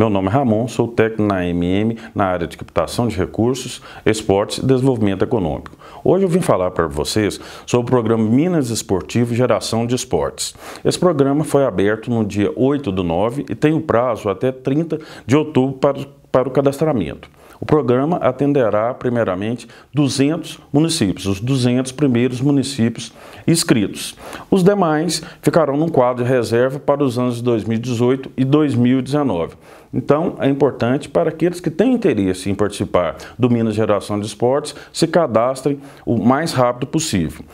Meu nome é Ramon, sou técnico na MM, na área de captação de recursos, esportes e desenvolvimento econômico. Hoje eu vim falar para vocês sobre o programa Minas Esportivo Geração de Esportes. Esse programa foi aberto no dia 8 do 9 e tem o prazo até 30 de outubro para, para o cadastramento. O programa atenderá, primeiramente, 200 municípios, os 200 primeiros municípios inscritos. Os demais ficarão num quadro de reserva para os anos de 2018 e 2019. Então, é importante para aqueles que têm interesse em participar do Minas Geração de Esportes se cadastrem o mais rápido possível.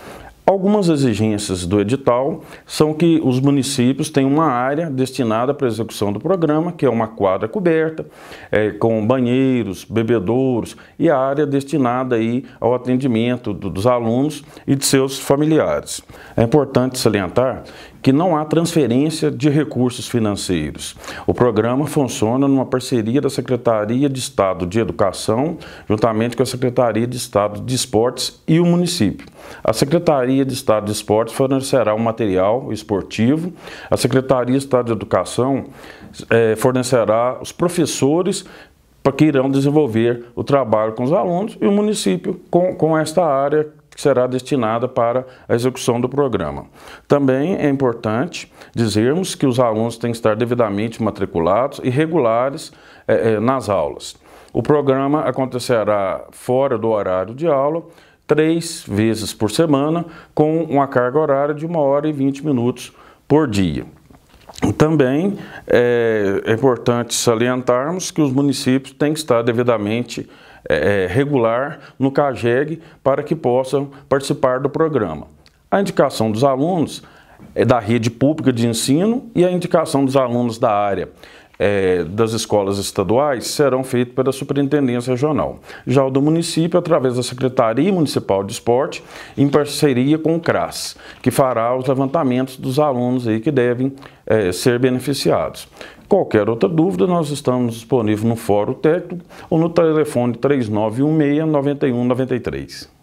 Algumas exigências do edital são que os municípios têm uma área destinada para execução do programa, que é uma quadra coberta, é, com banheiros, bebedouros e a área destinada aí ao atendimento do, dos alunos e de seus familiares. É importante salientar que não há transferência de recursos financeiros. O programa funciona numa parceria da Secretaria de Estado de Educação, juntamente com a Secretaria de Estado de Esportes e o município. A Secretaria de Estado de Esportes fornecerá o um material esportivo, a Secretaria de Estado de Educação eh, fornecerá os professores para que irão desenvolver o trabalho com os alunos e o município com, com esta área que será destinada para a execução do programa. Também é importante dizermos que os alunos têm que estar devidamente matriculados e regulares eh, eh, nas aulas. O programa acontecerá fora do horário de aula, três vezes por semana, com uma carga horária de uma hora e 20 minutos por dia. Também é, é importante salientarmos que os municípios têm que estar devidamente é, é, regular no CAGEG para que possam participar do programa. A indicação dos alunos é da rede pública de ensino e a indicação dos alunos da área é, das escolas estaduais serão feitos pela Superintendência Regional. Já o do município, através da Secretaria Municipal de Esporte, em parceria com o CRAS, que fará os levantamentos dos alunos aí que devem é, ser beneficiados. Qualquer outra dúvida, nós estamos disponíveis no Fórum Técnico ou no telefone 3916 9193.